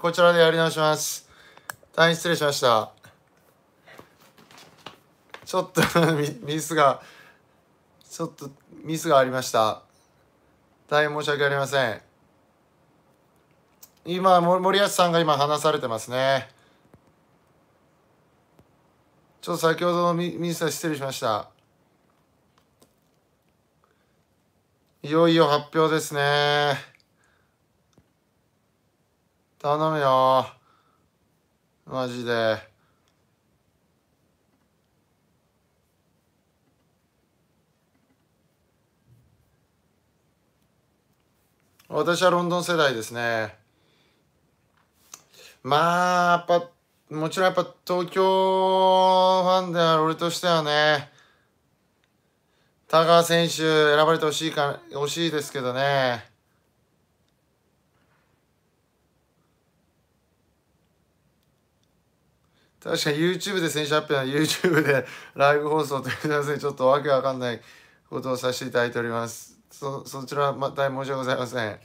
こちらでやり直します。大変失礼しました。ちょっと ミスが、ちょっとミスがありました。大変申し訳ありません。今、森保さんが今話されてますね。ちょっと先ほどのミスは失礼しました。いよいよ発表ですね。頼むよマジで私はロンドン世代ですねまあやっぱもちろんやっぱ東京ファンである俺としてはね田川選手選ばれてほしいか惜しいですけどね確かに YouTube で選手発表や YouTube でライブ放送というのはで、ちょっとわけわかんないことをさせていただいております。そそちらまた申し訳ございません。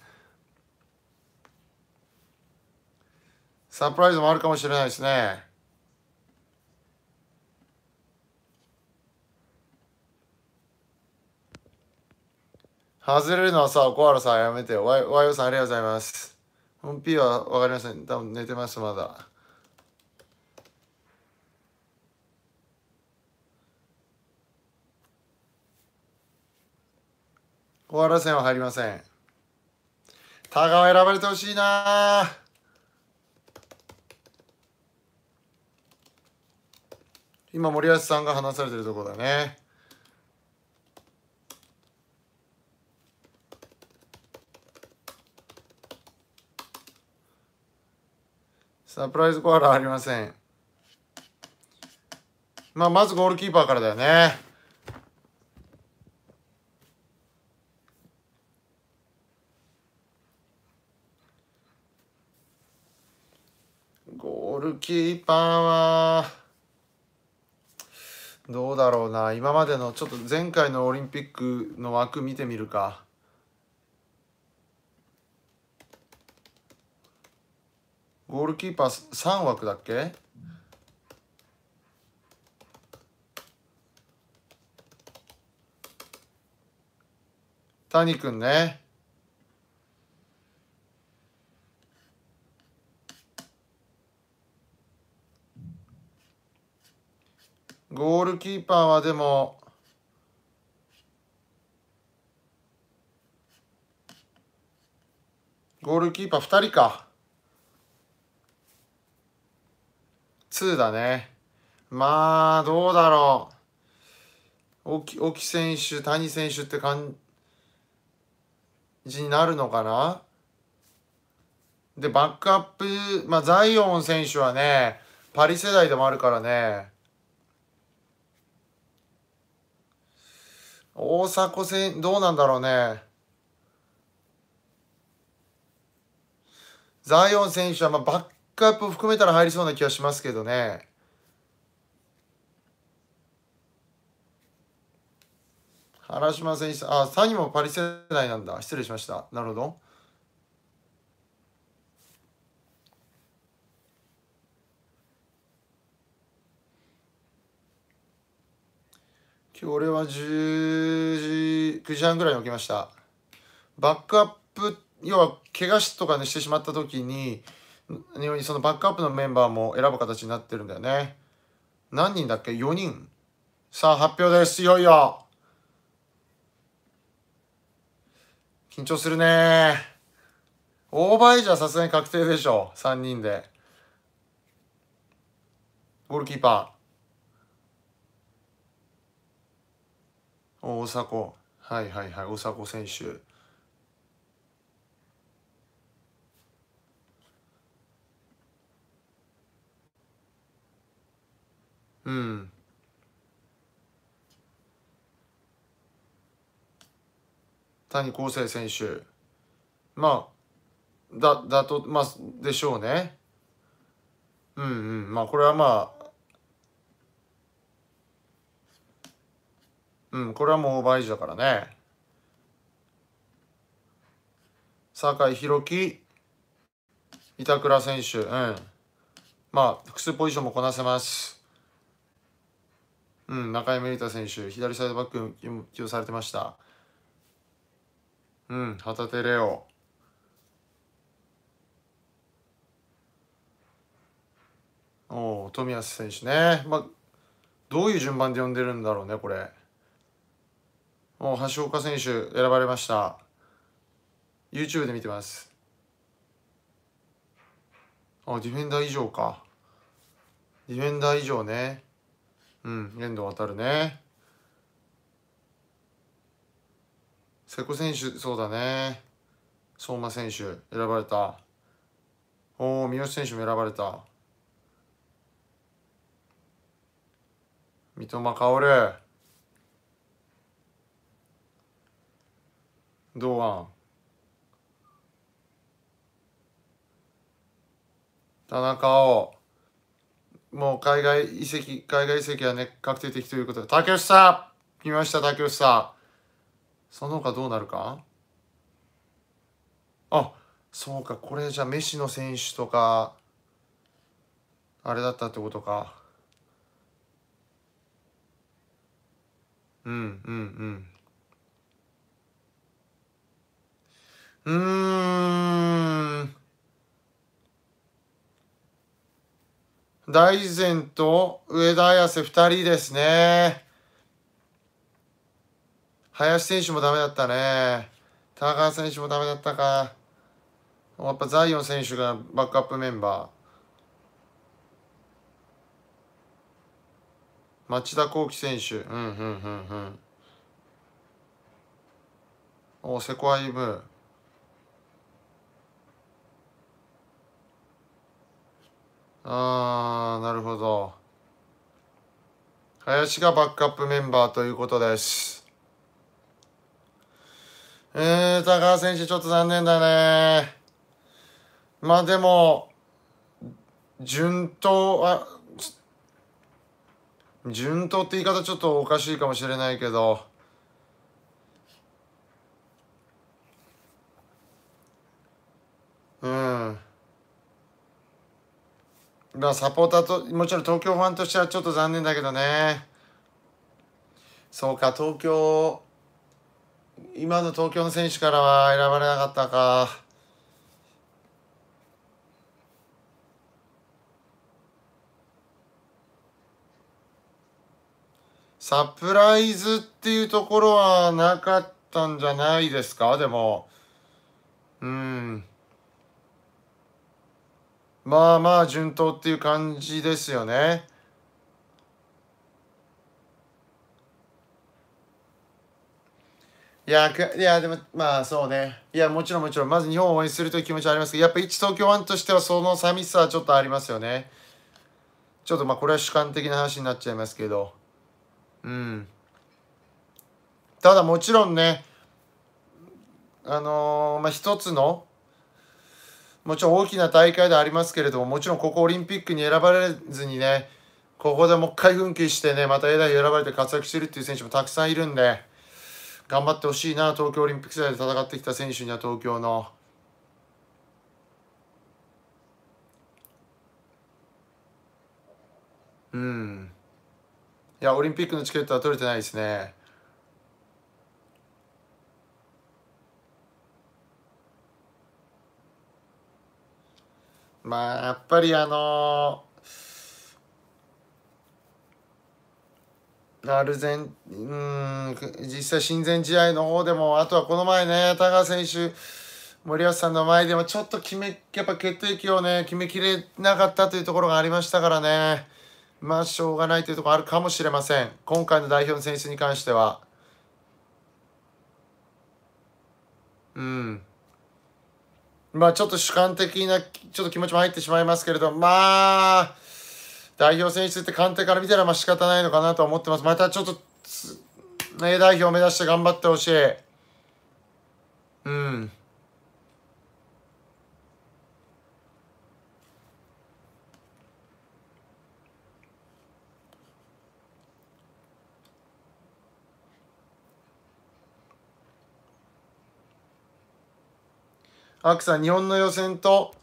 サプライズもあるかもしれないですね。外れるのはさ、小原さんやめてよ。ワイオさんありがとうございます。本 P はわかりません。多分寝てます、まだ。終わらせは入りません。田川選ばれてほしいな今森保さんが話されてるとこだね。サプライズコアラありません。まあ、まずゴールキーパーからだよね。ゴールキーパーは、どうだろうな。今までの、ちょっと前回のオリンピックの枠見てみるか。ゴールキーパー3枠だっけ谷君ね。ゴールキーパーはでも、ゴールキーパー2人か。2だね。まあ、どうだろう。沖選手、谷選手って感じになるのかなで、バックアップ、まあ、ザイオン選手はね、パリ世代でもあるからね、大迫選どうなんだろうねザイオン選手はまあバックアップ含めたら入りそうな気がしますけどね原島選手あサニもパリ世代なんだ失礼しましたなるほど今日俺は10時9時半ぐらいに起きましたバックアップ要は怪我しとかねしてしまった時にそのバックアップのメンバーも選ぶ形になってるんだよね何人だっけ4人さあ発表ですいよいよ緊張するねオーバーエイジはさすがに確定でしょ3人でゴールキーパー大迫はいはいはい大迫選手うん谷晃生選手まあだだとまあでしょうねうんうんまあこれはまあうんこれはもう倍以上だからね酒井宏樹板倉選手うんまあ複数ポジションもこなせますうん中井メ太選手左サイドバック起用されてましたうん旗手レオおお、冨安選手ね。まあ、どういう順番で呼んでるんだろうね、これ。もう橋岡選手選ばれました YouTube で見てますあディフェンダー以上かディフェンダー以上ねうん遠藤航ね瀬古選手そうだね相馬選手選ばれたおお三好選手も選ばれた三笘薫どう田中碧もう海外移籍海外移籍はね確定的ということで竹内さん来ました竹内さんその他どうなるかあそうかこれじゃあメッシの選手とかあれだったってことかうんうんうんうーん大然と上田綾瀬2人ですね林選手もダメだったね高川選手もダメだったかやっぱザイオン選手がバックアップメンバー町田幸輝選手うんうんうんうんおセコアイブあー、なるほど。林がバックアップメンバーということです。えー、高橋選手ちょっと残念だね。まあでも、順当、あ、順当って言い方ちょっとおかしいかもしれないけど、うん。らサポーターと、もちろん東京ファンとしてはちょっと残念だけどね。そうか、東京、今の東京の選手からは選ばれなかったか。サプライズっていうところはなかったんじゃないですかでも。うん。まあまあ順当っていう感じですよね。いやいやでもまあそうねいやもちろんもちろんまず日本を応援するという気持ちはありますけどやっぱ一東京湾としてはその寂しさはちょっとありますよねちょっとまあこれは主観的な話になっちゃいますけどうんただもちろんねあのー、まあ一つのもちろん大きな大会でありますけれども、もちろんここオリンピックに選ばれずにね、ここでもう一回奮起してね、また A 代選ばれて活躍してるっていう選手もたくさんいるんで、頑張ってほしいな、東京オリンピック世代で戦ってきた選手には東京の。うん。いや、オリンピックのチケットは取れてないですね。まあやっぱりあのアルゼンうん実際親善試合の方でもあとはこの前ね田川選手森保さんの前でもちょっと決めやっぱ決定機をね決めきれなかったというところがありましたからねまあしょうがないというところあるかもしれません今回の代表の選出に関してはうん。まあちょっと主観的なちょっと気持ちも入ってしまいますけれど、まあ、代表選出って官邸から見たらまあ仕方ないのかなと思ってます。またちょっと、A 代表を目指して頑張ってほしい。うん。アクさん、日本の予選と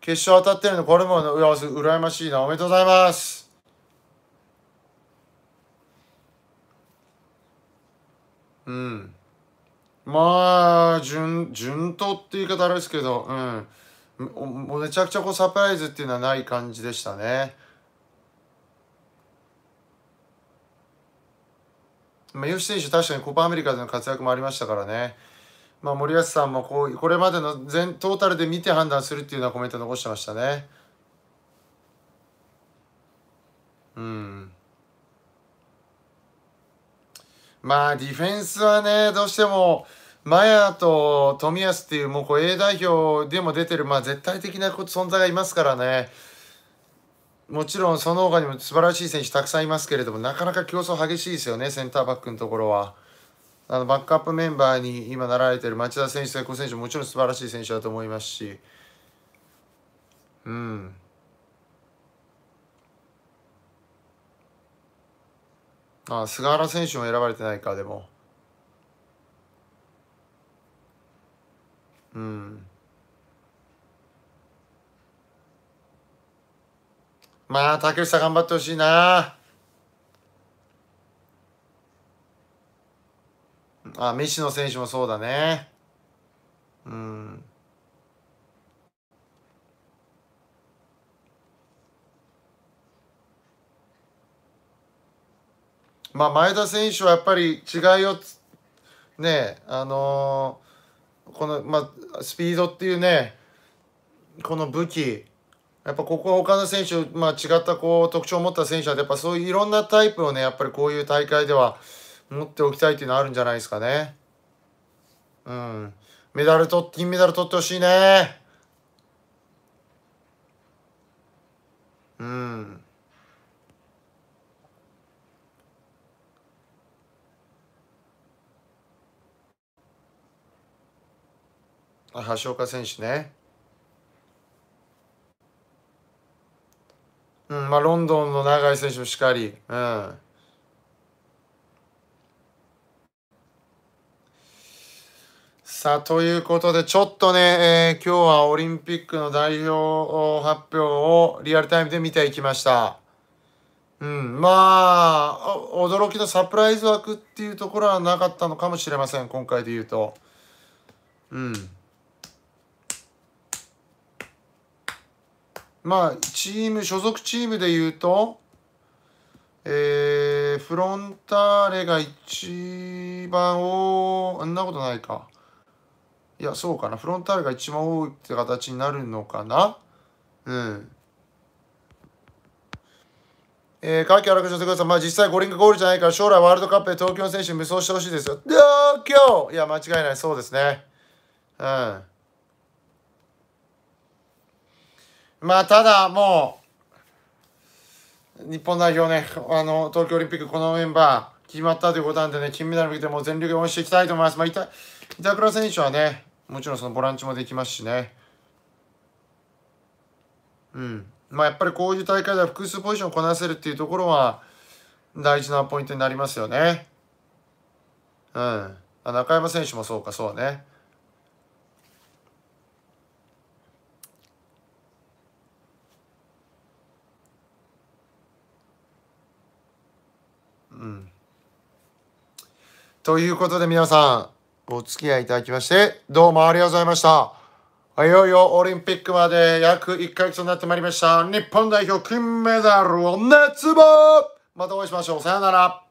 決勝当たってるの、これも羨ましいな。おめでとうございます。うん。まあ、順、順当って言い方あれですけど、うん。もうめちゃくちゃこうサプライズっていうのはない感じでしたね。まあ、吉選手、確かにコパアメリカでの活躍もありましたからね。まあ、森保さんもこうこれまでの全トータルで見て判断するっていうようなコメント残してましたね。うん、まあディフェンスはねどうしてもマヤと冨安っていうもうこう A 代表でも出てる、まあ、絶対的な存在がいますからねもちろんその他にも素晴らしい選手たくさんいますけれどもなかなか競争激しいですよねセンターバックのところは。あのバックアップメンバーに今なられてる町田選手、瀬古選手もちろん素晴らしい選手だと思いますし、うん。あ菅原選手も選ばれてないか、でも。うん。まあ、竹内さん頑張ってほしいな。あッ飯の選手もそうだねうんまあ前田選手はやっぱり違いをねあのー、このまあスピードっていうねこの武器やっぱここは他の選手、まあ、違ったこう特徴を持った選手はやっぱそういういろんなタイプをねやっぱりこういう大会では持っておきたいっていうのはあるんじゃないですかね。うん。メダルと、金メダル取ってほしいね。うん。あ、橋岡選手ね。うん、まあ、ロンドンの永井選手もしっかり。うん。さあ、ということで、ちょっとね、えー、今日はオリンピックの代表発表をリアルタイムで見ていきました。うん、まあ、驚きのサプライズ枠っていうところはなかったのかもしれません、今回で言うと。うん。まあ、チーム、所属チームで言うと、えー、フロンターレが一番おあんなことないか。いや、そうかな。フロンターレが一番多いって形になるのかなうん。えー、会計を楽勝してください。まあ実際五輪がゴールじゃないから将来ワールドカップで東京の選手に無双してほしいですよ。東京いや、間違いない。そうですね。うん。まあただ、もう、日本代表ね、あの、東京オリンピックこのメンバー決まったということなんでね、金メダル向けてもう全力で応援していきたいと思います。まあ、板倉選手はね、もちろんそのボランチもできますしね。うん。まあやっぱりこういう大会では複数ポジションこなせるっていうところは大事なポイントになりますよね。うん。あ中山選手もそうか、そうね。うん。ということで皆さん、お付き合いいただきまして、どうもありがとうございました。いよいよオリンピックまで約1ヶ月になってまいりました。日本代表金メダルを熱望またお会いしましょう。さよなら。